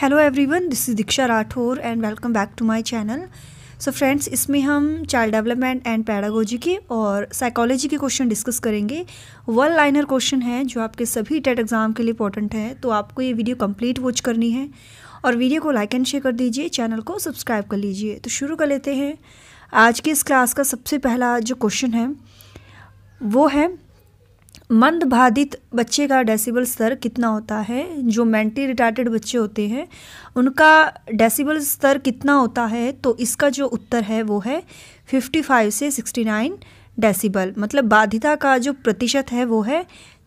Hello everyone this is Diksha Rathore and welcome back to my channel so friends इसमें हम child development and pedagogy के और psychology के question discuss करेंगे one liner question है जो आपके सभी टेट एग्ज़ाम के लिए इंपॉर्टेंट है तो आपको ये वीडियो कंप्लीट वॉच करनी है और वीडियो को लाइक एंड शेयर कर दीजिए चैनल को सब्सक्राइब कर लीजिए तो शुरू कर लेते हैं आज के इस क्लास का सबसे पहला जो क्वेश्चन है वो है मंद बाधित बच्चे का डेसिबल स्तर कितना होता है जो मेंटली रिटार्टेड बच्चे होते हैं उनका डेसिबल स्तर कितना होता है तो इसका जो उत्तर है वो है 55 से 69 डेसिबल मतलब बाधिता का जो प्रतिशत है वो है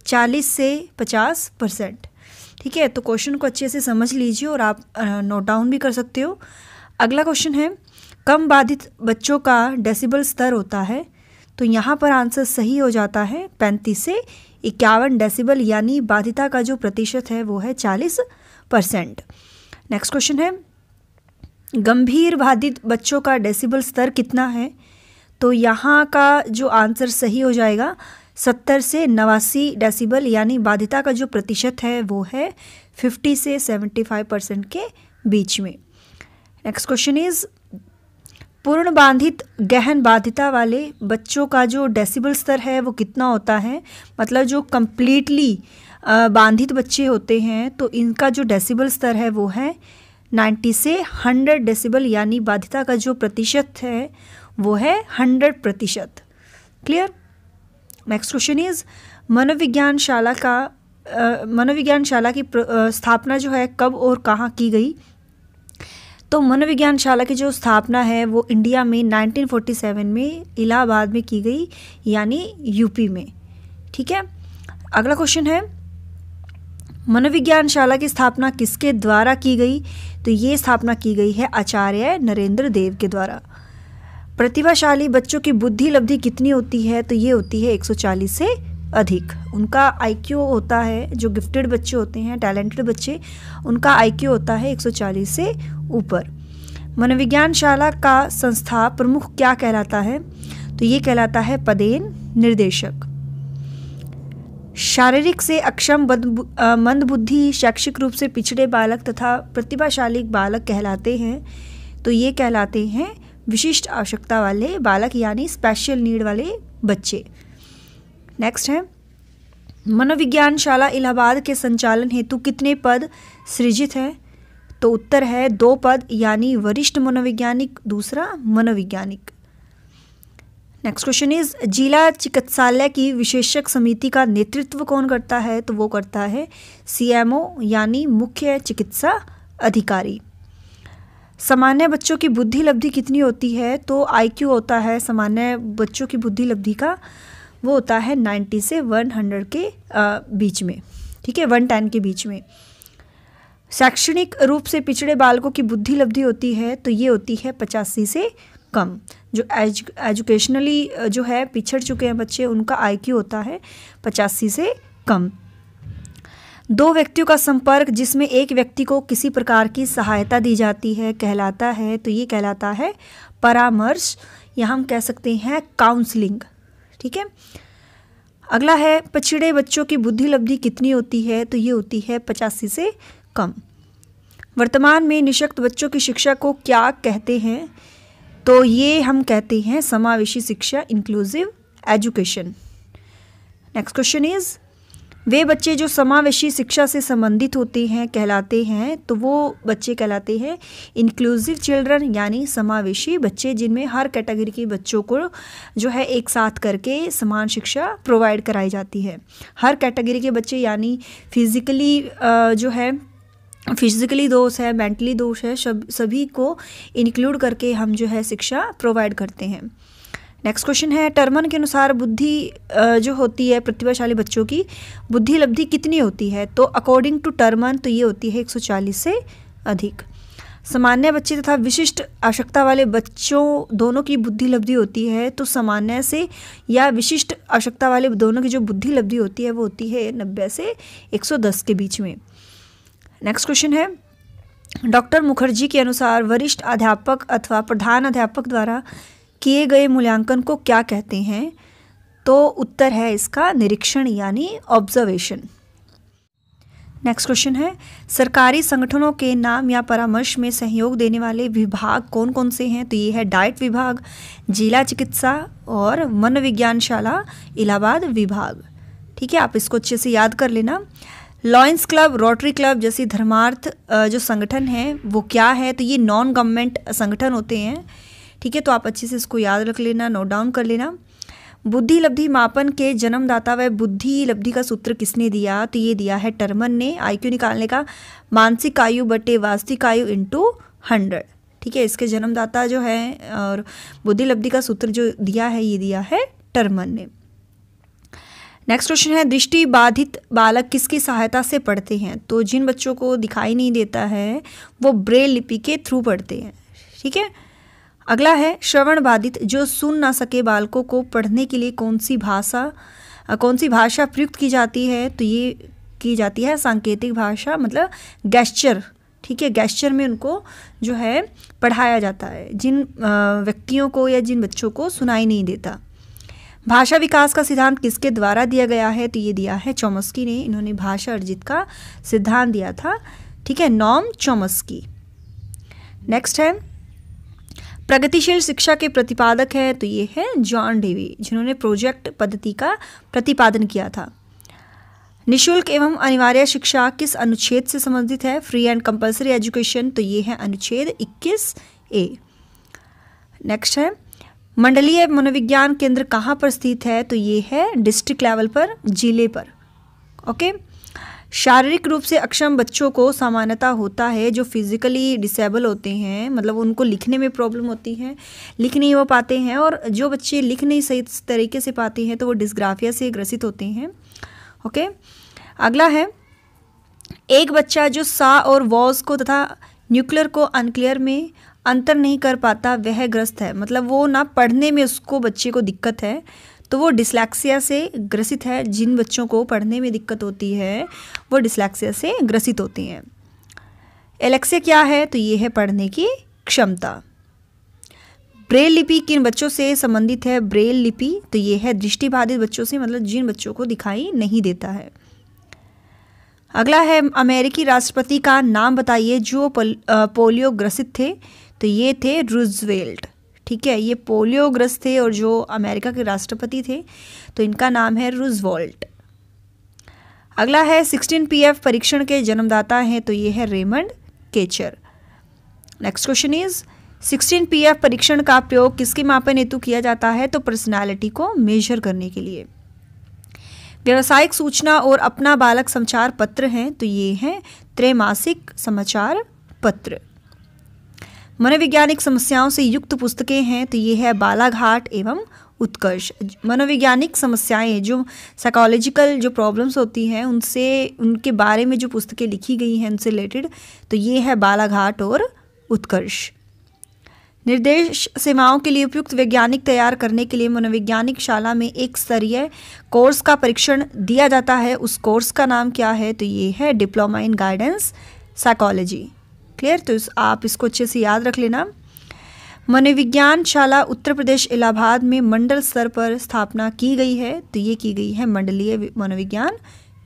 40 से 50 परसेंट ठीक है तो क्वेश्चन को अच्छे से समझ लीजिए और आप नोट डाउन भी कर सकते हो अगला क्वेश्चन है कम बाधित बच्चों का डेसिबल स्तर होता है तो यहाँ पर आंसर सही हो जाता है पैंतीस से इक्यावन डेसिबल यानी बाधिता का जो प्रतिशत है वो है चालीस परसेंट नेक्स्ट क्वेश्चन है गंभीर बाधित बच्चों का डेसिबल स्तर कितना है तो यहाँ का जो आंसर सही हो जाएगा सत्तर से नवासी डेसिबल यानी बाधिता का जो प्रतिशत है वो है फिफ्टी से सेवेंटी फाइव परसेंट के बीच में नेक्स्ट क्वेश्चन इज़ पूर्ण बांधित गहन बाधिता वाले बच्चों का जो डेसिबल स्तर है वो कितना होता है मतलब जो कम्प्लीटली बांधित बच्चे होते हैं तो इनका जो डेसिबल स्तर है वो है 90 से 100 डेसिबल यानी बाधिता का जो प्रतिशत है वो है 100 प्रतिशत क्लियर नेक्स्ट क्वेश्चन इज मनोविज्ञान शाला का मनोविज्ञान शाला की स्थापना जो है कब और कहाँ की गई तो मनोविज्ञान शाला की जो स्थापना है वो इंडिया में 1947 में इलाहाबाद में की गई यानी यूपी में ठीक है अगला क्वेश्चन है मनोविज्ञान शाला की स्थापना किसके द्वारा की गई तो ये स्थापना की गई है आचार्य नरेंद्र देव के द्वारा प्रतिभाशाली बच्चों की बुद्धि लब्धि कितनी होती है तो ये होती है 140 से अधिक उनका आई होता है जो गिफ्टेड बच्चे होते हैं टैलेंटेड बच्चे उनका आईक्यू होता है 140 से ऊपर मनोविज्ञान शाला का संस्था प्रमुख क्या कहलाता है तो ये कहलाता है पदेन निर्देशक शारीरिक से अक्षम मंदबुद्धि शैक्षिक रूप से पिछड़े बालक तथा प्रतिभाशाली बालक कहलाते हैं तो ये कहलाते हैं विशिष्ट आवश्यकता वाले बालक यानी स्पेशल नीड वाले बच्चे नेक्स्ट है मनोविज्ञान शाला इलाहाबाद के संचालन हेतु कितने पद सृजित हैं तो उत्तर है दो पद यानी वरिष्ठ मनोवैज्ञानिक दूसरा मनोविज्ञानिक नेक्स्ट क्वेश्चन इज जिला चिकित्सालय की विशेषक समिति का नेतृत्व कौन करता है तो वो करता है सीएमओ यानी मुख्य चिकित्सा अधिकारी सामान्य बच्चों की बुद्धि लब्धि कितनी होती है तो आईक्यू होता है सामान्य बच्चों की बुद्धि लब्धि का वो होता है नाइन्टी से वन हंड्रेड के बीच में ठीक है वन टेन के बीच में शैक्षणिक रूप से पिछड़े बालकों की बुद्धि लब्धि होती है तो ये होती है पचासी से कम जो एज एजुकेशनली जो है पिछड़ चुके हैं बच्चे उनका आईक्यू होता है पचासी से कम दो व्यक्तियों का संपर्क जिसमें एक व्यक्ति को किसी प्रकार की सहायता दी जाती है कहलाता है तो ये कहलाता है परामर्श या हम कह सकते हैं काउंसलिंग ठीक है अगला है पछड़े बच्चों की बुद्धि लब्धि कितनी होती है तो ये होती है पचासी से कम वर्तमान में निशक्त बच्चों की शिक्षा को क्या कहते हैं तो ये हम कहते हैं समावेशी शिक्षा inclusive education next question is वे बच्चे जो समावेशी शिक्षा से संबंधित होते हैं कहलाते हैं तो वो बच्चे कहलाते हैं इंक्लूसिव चिल्ड्रन यानी समावेशी बच्चे जिनमें हर कैटेगरी के बच्चों को जो है एक साथ करके समान शिक्षा प्रोवाइड कराई जाती है हर कैटेगरी के बच्चे यानी फिज़िकली जो है फिजिकली दोष है मेंटली दोष है सब सभी को इंक्लूड करके हम जो है शिक्षा प्रोवाइड करते हैं नेक्स्ट क्वेश्चन है टर्मन के अनुसार बुद्धि जो होती है प्रतिभाशाली बच्चों की बुद्धि लब्धि कितनी होती है तो अकॉर्डिंग टू टर्मन तो ये होती है 140 से अधिक सामान्य बच्चे तथा विशिष्ट आवश्यकता वाले बच्चों दोनों की बुद्धि लब्धि होती है तो सामान्य से या विशिष्ट आवश्यकता वाले दोनों की जो बुद्धि लब्धि होती है वो होती है नब्बे से एक के बीच में नेक्स्ट क्वेश्चन है डॉक्टर मुखर्जी के अनुसार वरिष्ठ अध्यापक अथवा प्रधान अध्यापक द्वारा किए गए मूल्यांकन को क्या कहते हैं तो उत्तर है इसका निरीक्षण यानी ऑब्जर्वेशन नेक्स्ट क्वेश्चन है सरकारी संगठनों के नाम या परामर्श में सहयोग देने वाले विभाग कौन कौन से हैं तो ये है डाइट विभाग जिला चिकित्सा और विज्ञानशाला इलाहाबाद विभाग ठीक है आप इसको अच्छे से याद कर लेना लॉयंस क्लब रोटरी क्लब जैसे धर्मार्थ जो संगठन हैं वो क्या है तो ये नॉन गवर्नमेंट संगठन होते हैं ठीक है तो आप अच्छे से इसको याद रख लेना नोट डाउन कर लेना बुद्धि लब्धि मापन के जन्मदाता व बुद्धि लब्धि का सूत्र किसने दिया तो ये दिया है टर्मन ने आईक्यू निकालने का मानसिक आयु बटे वास्तविक आयु इंटू हंड्रेड ठीक है इसके जन्मदाता जो है और बुद्धि लब्धि का सूत्र जो दिया है ये दिया है टर्मन ने नेक्स्ट क्वेश्चन है दृष्टि बाधित बालक किसकी सहायता से पढ़ते हैं तो जिन बच्चों को दिखाई नहीं देता है वो ब्रेल लिपि के थ्रू पढ़ते हैं ठीक है अगला है श्रवण बाधित जो सुन ना सके बालकों को पढ़ने के लिए कौन सी भाषा कौन सी भाषा प्रयुक्त की जाती है तो ये की जाती है सांकेतिक भाषा मतलब गैस्चर ठीक है गैस्चर में उनको जो है पढ़ाया जाता है जिन व्यक्तियों को या जिन बच्चों को सुनाई नहीं देता भाषा विकास का सिद्धांत किसके द्वारा दिया गया है तो ये दिया है चौमस्की ने इन्होंने भाषा अर्जित का सिद्धांत दिया था ठीक है नॉम चौमस्की नेक्स्ट है प्रगतिशील शिक्षा के प्रतिपादक हैं तो ये है जॉन डेवी जिन्होंने प्रोजेक्ट पद्धति का प्रतिपादन किया था निशुल्क एवं अनिवार्य शिक्षा किस अनुच्छेद से संबंधित है फ्री एंड कंपलसरी एजुकेशन तो ये है अनुच्छेद 21 ए नेक्स्ट है मंडलीय मनोविज्ञान केंद्र कहाँ पर स्थित है तो ये है डिस्ट्रिक्ट लेवल पर जिले पर ओके okay? शारीरिक रूप से अक्षम बच्चों को सामान्यता होता है जो फिज़िकली डिसेबल होते हैं मतलब उनको लिखने में प्रॉब्लम होती है लिख नहीं हो पाते हैं और जो बच्चे लिख नहीं सही तरीके से पाते हैं तो वो डिस्ग्राफिया से ग्रसित होते हैं ओके अगला है एक बच्चा जो सा और वॉज को तथा न्यूक्लियर को अनक्लियर में अंतर नहीं कर पाता वह ग्रस्त है मतलब वो ना पढ़ने में उसको बच्चे को दिक्कत है तो वो डिसलैक्सिया से ग्रसित है जिन बच्चों को पढ़ने में दिक्कत होती है वो डिसलैक्सिया से ग्रसित होती हैं एलेक्सिया क्या है तो ये है पढ़ने की क्षमता ब्रेल लिपि किन बच्चों से संबंधित है ब्रेल लिपि तो ये है दृष्टिबाधित बच्चों से मतलब जिन बच्चों को दिखाई नहीं देता है अगला है अमेरिकी राष्ट्रपति का नाम बताइए जो पोलियो ग्रसित थे तो ये थे रूजवेल्ट ठीक है ये पोलियोग्रस्त थे और जो अमेरिका के राष्ट्रपति थे तो इनका नाम है रुजवॉल्ट अगला है सिक्सटीन पीएफ परीक्षण के जन्मदाता हैं तो ये है Raymond Cattell next question is sixteen P परीक्षण का प्रयोग किसके मापन हेतु किया जाता है तो पर्सनालिटी को मेजर करने के लिए व्यावसायिक सूचना और अपना बालक समाचार पत्र हैं तो ये हैं त्रैमासिक समाचार पत्र मनोवैज्ञानिक समस्याओं से युक्त पुस्तकें हैं तो ये है बालाघाट एवं उत्कर्ष मनोवैज्ञानिक समस्याएं जो साइकोलॉजिकल जो प्रॉब्लम्स होती हैं उनसे उनके बारे में जो पुस्तकें लिखी गई हैं उनसे रिलेटेड तो ये है बालाघाट और उत्कर्ष निर्देश सेवाओं के लिए उपयुक्त वैज्ञानिक तैयार करने के लिए मनोवैज्ञानिक शाला में एक स्तरीय कोर्स का परीक्षण दिया जाता है उस कोर्स का नाम क्या है तो ये है diploma in guidance psychology clear तो इस आप इसको अच्छे से याद रख लेना मनोविज्ञान शाला उत्तर प्रदेश इलाहाबाद में मंडल स्तर पर स्थापना की गई है तो ये की गई है मंडलीय मनोविज्ञान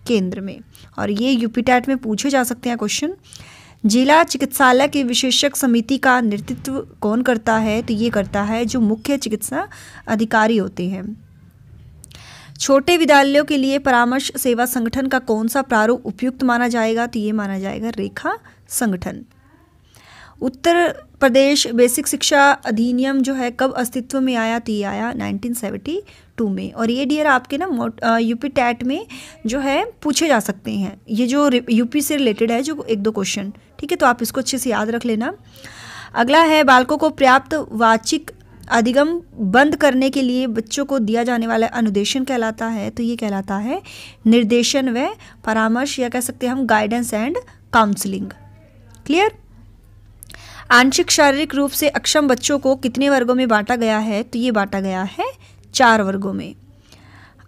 केंद्र में और ये यूपीटैट में पूछे जा सकते हैं क्वेश्चन जिला चिकित्सालय की विशेषज्ञ समिति का नेतृत्व कौन करता है तो ये करता है जो मुख्य चिकित्सा अधिकारी होते हैं छोटे विद्यालयों के लिए परामर्श सेवा संगठन का कौन सा प्रारूप उपयुक्त माना जाएगा तो ये माना जाएगा रेखा संगठन उत्तर प्रदेश बेसिक शिक्षा अधिनियम जो है कब अस्तित्व में आया तो ये आया 1972 में और ये डियर आपके ना यूपी टैट में जो है पूछे जा सकते हैं ये जो यूपी से रिलेटेड है जो एक दो क्वेश्चन ठीक है तो आप इसको अच्छे से याद रख लेना अगला है बालकों को पर्याप्त वाचिक अधिगम बंद करने के लिए बच्चों को दिया जाने वाला अनुदेशन कहलाता है तो ये कहलाता है निर्देशन व परामर्श या कह सकते हैं हम गाइडेंस एंड काउंसलिंग क्लियर आंशिक शारीरिक रूप से अक्षम बच्चों को कितने वर्गों में बांटा गया है तो ये बांटा गया है चार वर्गों में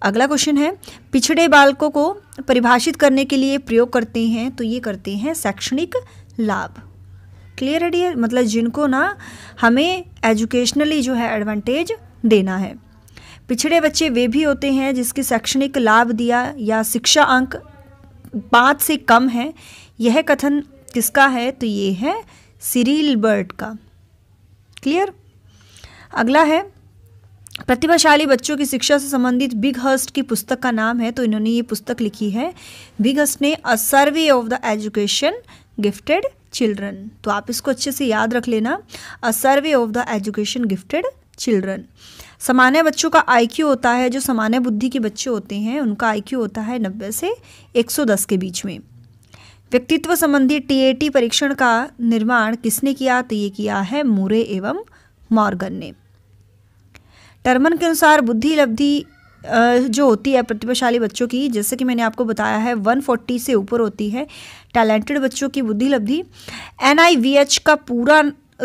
अगला क्वेश्चन है पिछड़े बालकों को परिभाषित करने के लिए प्रयोग करते हैं तो ये करते हैं शैक्षणिक लाभ क्लियर है डियर मतलब जिनको ना हमें एजुकेशनली जो है एडवांटेज देना है पिछड़े बच्चे वे भी होते हैं जिसके शैक्षणिक लाभ दिया या शिक्षा अंक पाँच से कम है यह कथन किसका है तो ये है सिरील बर्ड का क्लियर अगला है प्रतिभाशाली बच्चों की शिक्षा से संबंधित बिग हस्ट की पुस्तक का नाम है तो इन्होंने ये पुस्तक लिखी है बिग हस्ट ने a survey of the education gifted children तो आप इसको अच्छे से याद रख लेना a survey of the education gifted children सामान्य बच्चों का आईक्यू होता है जो सामान्य बुद्धि के बच्चे होते हैं उनका आईक्यू होता है नब्बे से 110 के बीच में व्यक्तित्व संबंधी टीएटी परीक्षण का निर्माण किसने किया तो ये किया है मूरे एवं मॉर्गन ने टर्मन के अनुसार बुद्धि लब्धि जो होती है प्रतिभाशाली बच्चों की जैसे कि मैंने आपको बताया है 140 से ऊपर होती है टैलेंटेड बच्चों की बुद्धि लब्धि एन का पूरा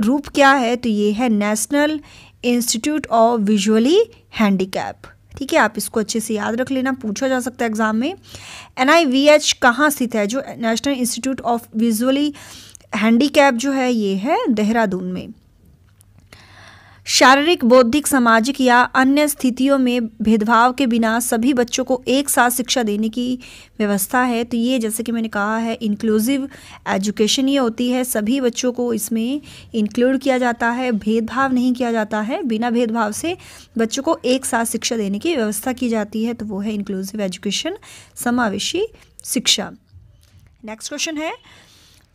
रूप क्या है तो ये है national institute of visually handicap ठीक है आप इसको अच्छे से याद रख लेना पूछा जा सकता है एग्ज़ाम में एन आई वी एच कहाँ स्थित है जो national institute of visually handicap जो है ये है देहरादून में शारीरिक बौद्धिक सामाजिक या अन्य स्थितियों में भेदभाव के बिना सभी बच्चों को एक साथ शिक्षा देने की व्यवस्था है तो ये जैसे कि मैंने कहा है इंक्लूसिव एजुकेशन ये होती है सभी बच्चों को इसमें इंक्लूड किया जाता है भेदभाव नहीं किया जाता है बिना भेदभाव से बच्चों को एक साथ शिक्षा देने की व्यवस्था की जाती है तो वो है इंक्लूसिव एजुकेशन समावेशी शिक्षा नेक्स्ट क्वेश्चन है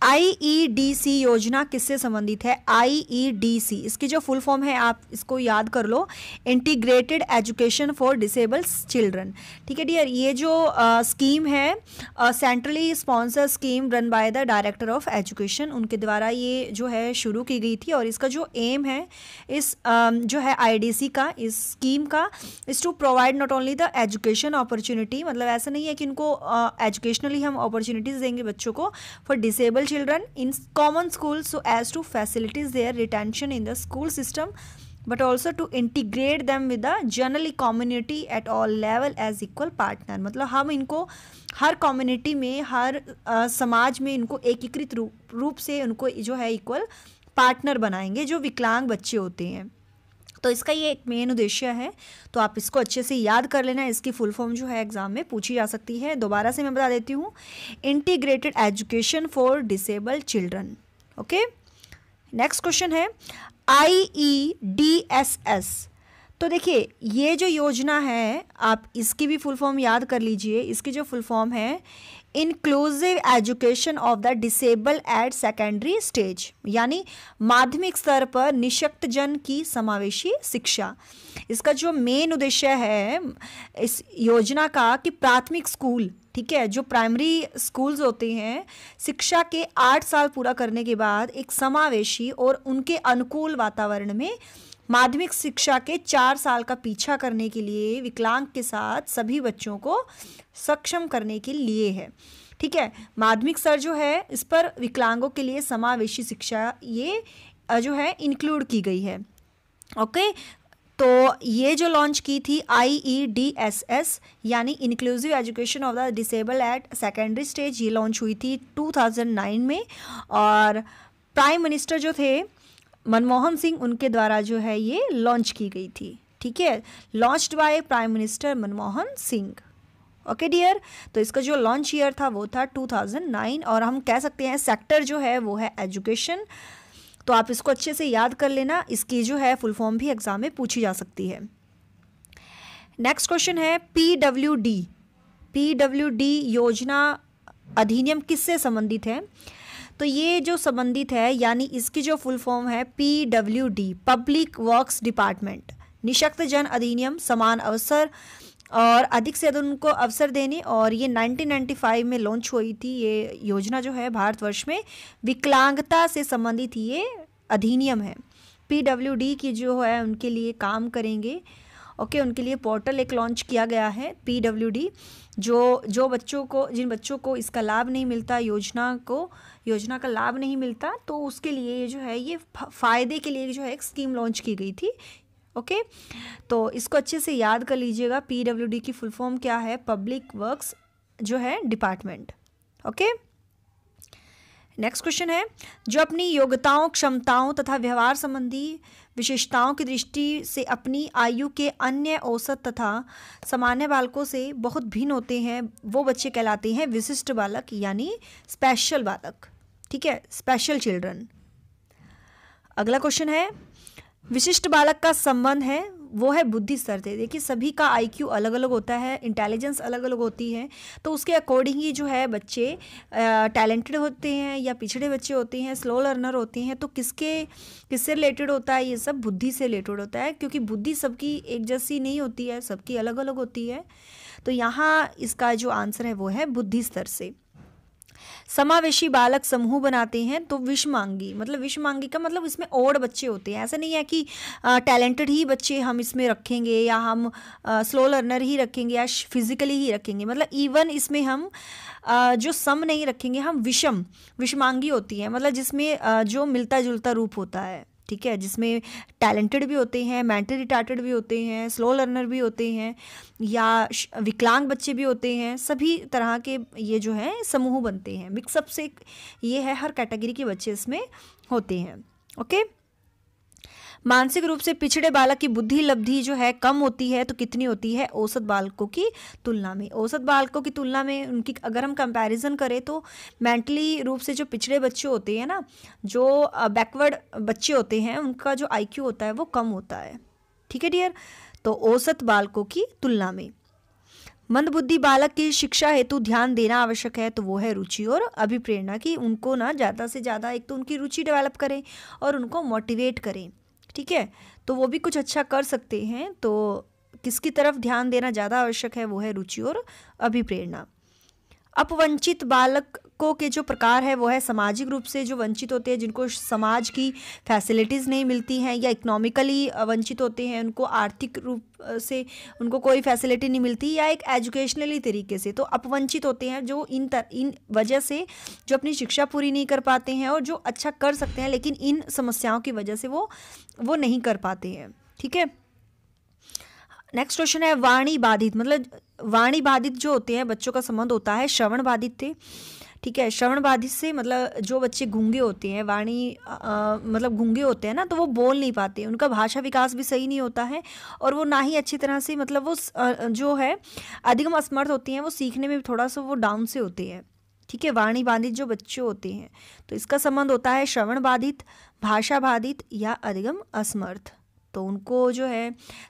आईईडीसी e योजना किससे संबंधित है आईईडीसी e इसकी जो फुल फॉर्म है आप इसको याद कर लो integrated education for disables children ठीक है डियर ये जो आ, स्कीम है centrally sponsor scheme run by the director of education उनके द्वारा ये जो है शुरू की गई थी और इसका जो एम है इस आ, जो है आईडीसी का इस स्कीम का is to provide not only the education opportunity मतलब ऐसा नहीं है कि इनको एजुकेशनली हम अपॉर्चुनिटीज़ देंगे बच्चों को for disable children in common schools so as to facilitate their retention in the school system but also to integrate them with the generally community at all level as equal partner मतलब हम इनको हर community में हर आ, समाज में इनको एकीकृत रूप रूप से उनको जो है इक्वल पार्टनर बनाएंगे जो विकलांग बच्चे होते हैं तो इसका ये एक मेन उद्देश्य है तो आप इसको अच्छे से याद कर लेना इसकी फुल फॉर्म जो है एग्ज़ाम में पूछी जा सकती है दोबारा से मैं बता देती हूँ integrated education for disable children okay next question है I E D S S तो देखिए ये जो योजना है आप इसकी भी फुल फॉर्म याद कर लीजिए इसकी जो फुल फॉर्म है inclusive education of the disable at secondary stage यानी माध्यमिक स्तर पर निशक्त जन की समावेशी शिक्षा इसका जो मेन उद्देश्य है इस योजना का कि प्राथमिक स्कूल ठीक है जो प्राइमरी स्कूल्स होते हैं शिक्षा के आठ साल पूरा करने के बाद एक समावेशी और उनके अनुकूल वातावरण में माध्यमिक शिक्षा के चार साल का पीछा करने के लिए विकलांग के साथ सभी बच्चों को सक्षम करने के लिए है ठीक है माध्यमिक स्तर जो है इस पर विकलांगों के लिए समावेशी शिक्षा ये जो है इंक्लूड की गई है ओके तो ये जो लॉन्च की थी I E D S S यानी inclusive education of the disable at secondary stage ये लॉन्च हुई थी 2009 में और प्राइम मिनिस्टर जो थे मनमोहन सिंह उनके द्वारा जो है ये लॉन्च की गई थी ठीक है launched by prime minister Manmohan Singh okay dear तो इसका जो लॉन्च ईयर था वो था 2009 और हम कह सकते हैं सेक्टर जो है वो है एजुकेशन तो आप इसको अच्छे से याद कर लेना इसकी जो है फुल फॉर्म भी एग्ज़ाम में पूछी जा सकती है नेक्स्ट क्वेश्चन है P W D P W D योजना अधिनियम किससे संबंधित है तो ये जो संबंधित है यानी इसकी जो फुल फॉर्म है P W D public works department निशक्त जन अधिनियम समान अवसर और अधिक से अधिक उनको अवसर देने और ये 1995 में लॉन्च हुई थी ये योजना जो है भारतवर्ष में विकलांगता से संबंधित ये अधिनियम है पीडब्ल्यूडी की जो है उनके लिए काम करेंगे ओके okay, उनके लिए पोर्टल एक लॉन्च किया गया है पीडब्ल्यूडी जो जो बच्चों को जिन बच्चों को इसका लाभ नहीं मिलता योजना को योजना का लाभ नहीं मिलता तो उसके लिए ये जो है ये फ़ायदे के लिए जो है एक स्कीम लॉन्च की गई थी ओके तो इसको अच्छे से याद कर लीजिएगा डी की फुल फॉर्म क्या है पब्लिक वर्क्स जो है डिपार्टमेंट ओके नेक्स्ट क्वेश्चन है जो अपनी योग्यताओं क्षमताओं तथा व्यवहार संबंधी विशेषताओं की दृष्टि से अपनी आयु के अन्य औसत तथा सामान्य बालकों से बहुत भिन्न होते हैं वो बच्चे कहलाते हैं विशिष्ट बालक यानी स्पेशल बालक ठीक है स्पेशल चिल्ड्रन अगला क्वेश्चन है विशिष्ट बालक का संबंध है वो है बुद्धि स्तर से देखिए सभी का आईक्यू अलग अलग होता है इंटेलिजेंस अलग अलग होती है तो उसके अकॉर्डिंग ही जो है बच्चे टैलेंटेड होते हैं या पिछड़े बच्चे होते हैं स्लो लर्नर होते हैं तो किसके किससे रिलेटेड होता है ये सब बुद्धि से रिलेटेड होता है क्योंकि बुद्धि सबकी एक जैसी नहीं होती है सबकी अलग अलग होती है तो यहाँ इसका जो आंसर है वो है बुद्धि स्तर से समावेशी बालक समूह बनाते हैं तो विषमांगी मांगी मतलब विष मांगी का मतलब इसमें और बच्चे होते हैं ऐसा नहीं है कि टैलेंटेड ही बच्चे हम इसमें रखेंगे या हम स्लो लर्नर ही रखेंगे या फिजिकली ही रखेंगे मतलब इवन इसमें हम आ, जो सम नहीं रखेंगे हम विषम विषमांगी होती है मतलब जिसमें जो मिलता जुलता रूप होता है ठीक है जिसमें टैलेंटेड भी होते हैं मेंटली रिटार्टेड भी होते हैं स्लो लर्नर भी होते हैं या विकलांग बच्चे भी होते हैं सभी तरह के ये जो है समूह बनते हैं मिक्सअप से ये है हर कैटेगरी के बच्चे इसमें होते हैं ओके okay? मानसिक रूप से पिछड़े बालक की बुद्धि लब्धि जो है कम होती है तो कितनी होती है औसत बालकों की तुलना में औसत बालकों की तुलना में उनकी अगर हम कंपैरिजन करें तो मेंटली रूप से जो पिछड़े बच्चे होते हैं ना जो बैकवर्ड बच्चे होते हैं उनका जो आई होता है वो कम होता है ठीक है डियर तो औसत बालकों की तुलना में मंदबुद्धि बालक की शिक्षा हेतु ध्यान देना आवश्यक है तो वो है रुचि और अभिप्रेरणा कि उनको ना ज़्यादा से ज़्यादा एक तो उनकी रुचि डेवलप करें और उनको मोटिवेट करें ठीक है तो वो भी कुछ अच्छा कर सकते हैं तो किसकी तरफ ध्यान देना ज़्यादा आवश्यक है वो है रुचि और अभिप्रेरणा अपवंचित बालक को के जो प्रकार है वो है सामाजिक रूप से जो वंचित होते हैं जिनको समाज की फैसिलिटीज़ नहीं मिलती हैं या इकोनॉमिकली वंचित होते हैं उनको आर्थिक रूप से उनको कोई फैसिलिटी नहीं मिलती या एक एजुकेशनली तरीके से तो अपवंचित होते हैं जो इन तर, इन वजह से जो अपनी शिक्षा पूरी नहीं कर पाते हैं और जो अच्छा कर सकते हैं लेकिन इन समस्याओं की वजह से वो वो नहीं कर पाते हैं ठीक है नेक्स्ट क्वेश्चन है वाणी बाधित मतलब वाणी बाधित जो होते हैं बच्चों का संबंध होता है श्रवण बाधित थे ठीक है श्रवण बाधित से मतलब जो बच्चे गूंगे होते हैं वाणी मतलब गूंगे होते हैं ना तो वो बोल नहीं पाते उनका भाषा विकास भी सही नहीं होता है और वो ना ही अच्छी तरह से मतलब वो जो है अधिगम असमर्थ होती हैं वो सीखने में थोड़ा सा वो डाउन से होते हैं ठीक है वाणी बाधित जो बच्चे होते हैं तो इसका संबंध होता है श्रवण बाधित भाषा बाधित या अधिगम असमर्थ तो उनको जो है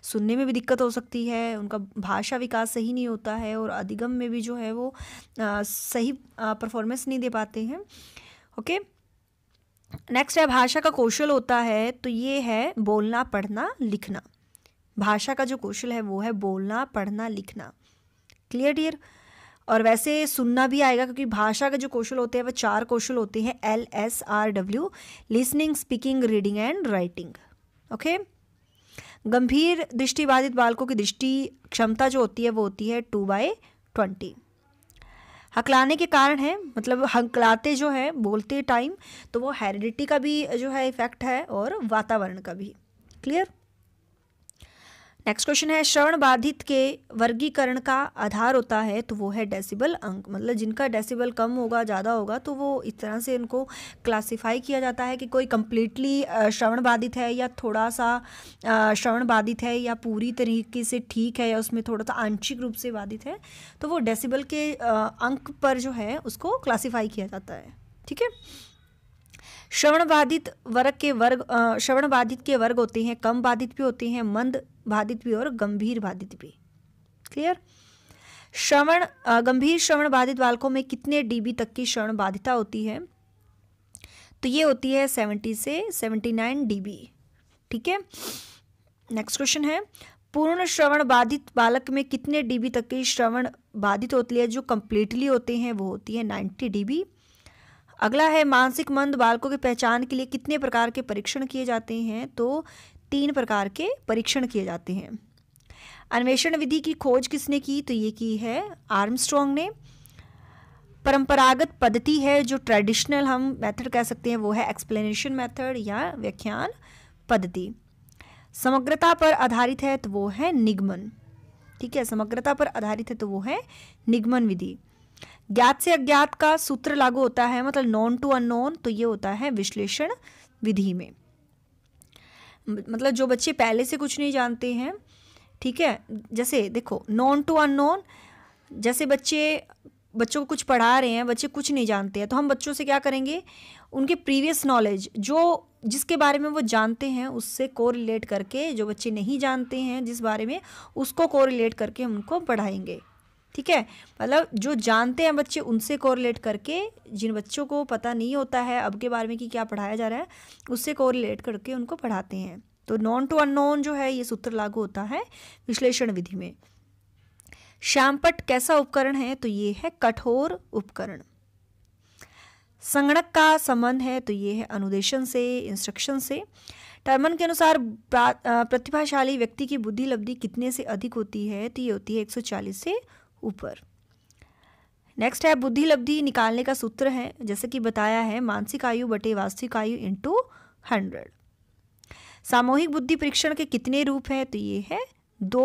सुनने में भी दिक्कत हो सकती है उनका भाषा विकास सही नहीं होता है और अधिगम में भी जो है वो आ, सही परफॉर्मेंस नहीं दे पाते हैं ओके नेक्स्ट है भाषा का कौशल होता है तो ये है बोलना पढ़ना लिखना भाषा का जो कौशल है वो है बोलना पढ़ना लिखना क्लियर डियर और वैसे सुनना भी आएगा क्योंकि भाषा का जो कौशल होते हैं वह चार कौशल होते हैं L S R W listening speaking reading and writing okay गंभीर दृष्टिबाधित बालकों की दृष्टि क्षमता जो होती है वो होती है टू बाई ट्वेंटी हकलाने के कारण है मतलब हकलाते जो है बोलते टाइम तो वो हेरिडिटी का भी जो है इफेक्ट है और वातावरण का भी क्लियर नेक्स्ट क्वेश्चन है श्रवण बाधित के वर्गीकरण का आधार होता है तो वो है डेसिबल अंक मतलब जिनका डेसिबल कम होगा ज़्यादा होगा तो वो इस तरह से उनको क्लासिफाई किया जाता है कि कोई कम्प्लीटली श्रवण बाधित है या थोड़ा सा श्रवण बाधित है या पूरी तरीके से ठीक है या उसमें थोड़ा सा आंशिक रूप से बाधित है तो वो डेसिबल के अंक पर जो है उसको क्लासीफाई किया जाता है ठीक है श्रवण बाधित वर्ग के वर्ग श्रवण बाधित के वर्ग होते हैं कम बाधित भी होते हैं मंद बाधित भी और गंभीर बाधित भी क्लियर श्रवण गंभीर श्रवण बाधित बालकों में कितने डीबी तक की श्रवण बाधिता होती है तो ये होती है सेवेंटी से सेवेंटी नाइन डीबी ठीक है नेक्स्ट क्वेश्चन है पूर्ण श्रवण बाधित बालक में कितने डीबी तक की श्रवण बाधित होती है जो कंप्लीटली होते हैं वो होती है नाइन्टी डीबी अगला है मानसिक मंद बालकों की पहचान के लिए कितने प्रकार के परीक्षण किए जाते हैं तो तीन प्रकार के परीक्षण किए जाते हैं अन्वेषण विधि की खोज किसने की तो ये की है आर्मस्ट्रॉन्ग ने परंपरागत पद्धति है जो ट्रेडिशनल हम मेथड कह सकते हैं वो है एक्सप्लेनेशन मेथड या व्याख्यान पद्धति समग्रता पर आधारित है तो वो है निगमन ठीक है समग्रता पर आधारित है तो वो है निगमन विधि ज्ञात से अज्ञात का सूत्र लागू होता है मतलब नॉन टू अननोन तो ये होता है विश्लेषण विधि में मतलब जो बच्चे पहले से कुछ नहीं जानते हैं ठीक है जैसे देखो नॉन टू अननोन जैसे बच्चे बच्चों को कुछ पढ़ा रहे हैं बच्चे कुछ नहीं जानते हैं तो हम बच्चों से क्या करेंगे उनके प्रीवियस नॉलेज जो जिसके बारे में वो जानते हैं उससे को रिलेट करके जो बच्चे नहीं जानते हैं जिस बारे में उसको को रिलेट करके हम उनको पढ़ाएंगे ठीक है मतलब जो जानते हैं बच्चे उनसे कोरिलेट करके जिन बच्चों को पता नहीं होता है अब के बारे में कि क्या पढ़ाया जा रहा है उससे कोरिलेट करके उनको पढ़ाते हैं तो नॉन टू अननोन जो है ये सूत्र लागू होता है विश्लेषण विधि में श्यामपट कैसा उपकरण है तो ये है कठोर उपकरण संगणक का संबंध है तो ये है अनुदेशन से इंस्ट्रक्शन से टर्मन के अनुसार प्रतिभाशाली व्यक्ति की बुद्धि लब्धि कितने से अधिक होती है तो ये होती है 140 से ऊपर नेक्स्ट है बुद्धि लब्धि निकालने का सूत्र है जैसे कि बताया है मानसिक आयु बटे वास्तविक आयु इंटू हंड्रेड सामूहिक बुद्धि परीक्षण के कितने रूप हैं तो ये है दो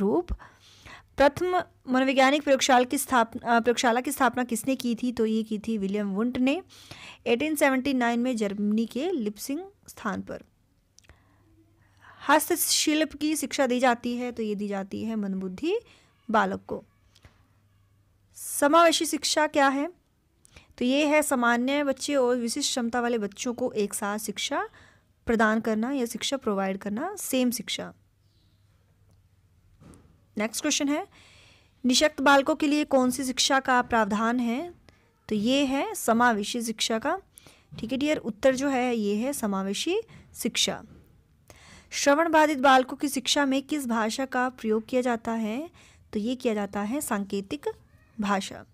रूप प्रथम मनोवैज्ञानिक प्रयोगशाला की स्थापना प्रयोगशाला की स्थापना किसने की थी तो ये की थी विलियम वुंट ने 1879 में जर्मनी के लिप्सिंग स्थान पर हस्तशिल्प की शिक्षा दी जाती है तो ये दी जाती है मनबुद्धि बालक को समावेशी शिक्षा क्या है तो ये है सामान्य बच्चे और विशिष्ट क्षमता वाले बच्चों को एक साथ शिक्षा प्रदान करना या शिक्षा प्रोवाइड करना सेम शिक्षा नेक्स्ट क्वेश्चन है निशक्त बालकों के लिए कौन सी शिक्षा का प्रावधान है तो ये है समावेशी शिक्षा का ठीक है डियर उत्तर जो है ये है समावेशी शिक्षा श्रवण बाधित बालकों की शिक्षा में किस भाषा का प्रयोग किया जाता है तो ये किया जाता है सांकेतिक भाषा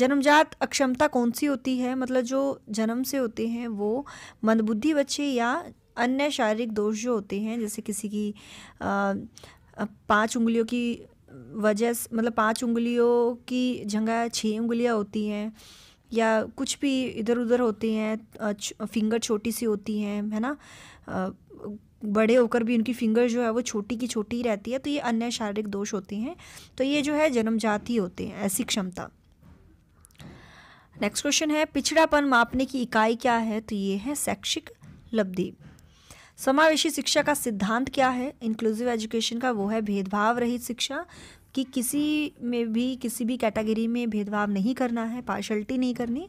जन्मजात अक्षमता कौन सी होती है मतलब जो जन्म से होते हैं वो मंदबुद्धि बच्चे या अन्य शारीरिक दोष जो होते हैं जैसे किसी की पांच उंगलियों की वजह मतलब पांच उंगलियों की जगह छः उंगलियां होती हैं या कुछ भी इधर उधर होती हैं फिंगर छोटी सी होती हैं है ना बड़े होकर भी उनकी फिंगर जो है वो छोटी की छोटी ही रहती है तो ये अन्य शारीरिक दोष होते हैं तो ये जो है जन्मजात ही होते हैं ऐसी क्षमता नेक्स्ट क्वेश्चन है पिछड़ापन मापने की इकाई क्या है तो ये है शैक्षिक लब्धि समावेशी शिक्षा का सिद्धांत क्या है इंक्लूसिव एजुकेशन का वो है भेदभाव रहित शिक्षा कि किसी में भी किसी भी कैटेगरी में भेदभाव नहीं करना है पार्शलिटी नहीं करनी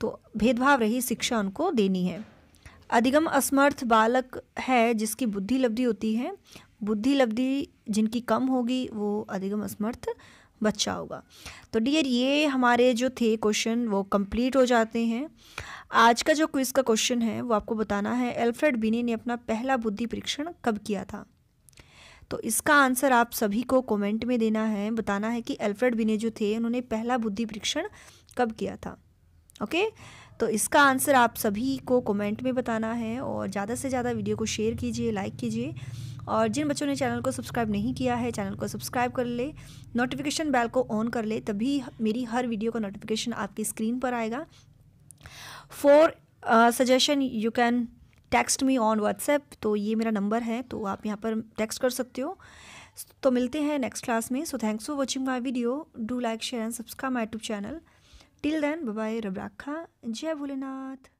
तो भेदभाव रही शिक्षा उनको देनी है अधिगम असमर्थ बालक है जिसकी बुद्धि लब्धि होती है बुद्धि लब्धि जिनकी कम होगी वो अधिगम असमर्थ बच्चा होगा तो डियर ये हमारे जो थे क्वेश्चन वो कंप्लीट हो जाते हैं आज का जो क्विज़ का क्वेश्चन है वो आपको बताना है एल्फ्रेड बिनी ने अपना पहला बुद्धि परीक्षण कब किया था तो इसका आंसर आप सभी को कमेंट में देना है बताना है कि अल्फ्रेड बिने जो थे उन्होंने पहला बुद्धि परीक्षण कब किया था ओके तो इसका आंसर आप सभी को कमेंट में बताना है और ज़्यादा से ज़्यादा वीडियो को शेयर कीजिए लाइक कीजिए और जिन बच्चों ने चैनल को सब्सक्राइब नहीं किया है चैनल को सब्सक्राइब कर ले नोटिफिकेशन बेल को ऑन कर ले तभी मेरी हर वीडियो का नोटिफिकेशन आपकी स्क्रीन पर आएगा for suggestion you can text me on WhatsApp तो ये मेरा नंबर है तो आप यहाँ पर टेक्स्ट कर सकते हो तो मिलते हैं नेक्स्ट क्लास में so thanks for watching my video do like share and subscribe my YouTube channel till then bye रब राखा जय भोलेनाथ